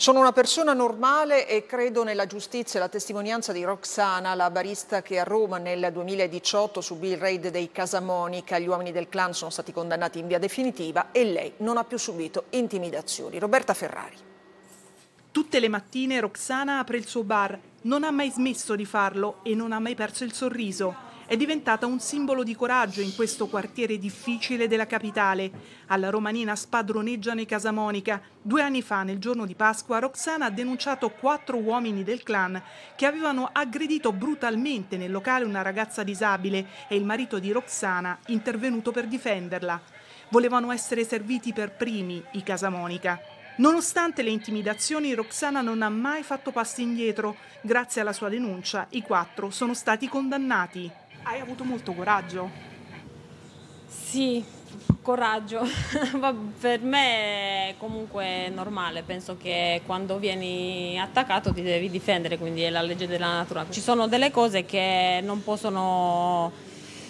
Sono una persona normale e credo nella giustizia. La testimonianza di Roxana, la barista che a Roma nel 2018 subì il raid dei Casa Monica, gli uomini del clan sono stati condannati in via definitiva e lei non ha più subito intimidazioni. Roberta Ferrari. Tutte le mattine Roxana apre il suo bar, non ha mai smesso di farlo e non ha mai perso il sorriso è diventata un simbolo di coraggio in questo quartiere difficile della capitale. Alla Romanina spadroneggiano i Casamonica. Due anni fa, nel giorno di Pasqua, Roxana ha denunciato quattro uomini del clan che avevano aggredito brutalmente nel locale una ragazza disabile e il marito di Roxana intervenuto per difenderla. Volevano essere serviti per primi i Casamonica. Nonostante le intimidazioni, Roxana non ha mai fatto passi indietro. Grazie alla sua denuncia, i quattro sono stati condannati. Hai avuto molto coraggio. Sì, coraggio. per me è comunque normale, penso che quando vieni attaccato ti devi difendere, quindi è la legge della natura. Ci sono delle cose che non possono,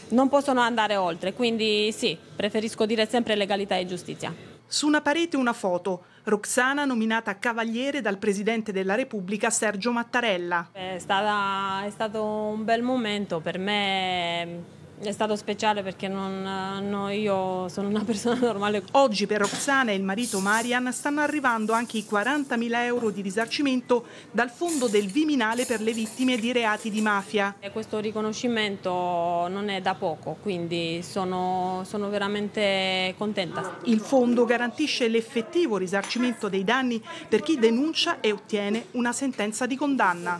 non possono andare oltre, quindi sì, preferisco dire sempre legalità e giustizia. Su una parete una foto, Roxana nominata cavaliere dal Presidente della Repubblica Sergio Mattarella. È, stata, è stato un bel momento per me è stato speciale perché non, eh, no, io sono una persona normale. Oggi per Roxana e il marito Marian stanno arrivando anche i 40.000 euro di risarcimento dal fondo del Viminale per le vittime di reati di mafia. E questo riconoscimento non è da poco, quindi sono, sono veramente contenta. Il fondo garantisce l'effettivo risarcimento dei danni per chi denuncia e ottiene una sentenza di condanna.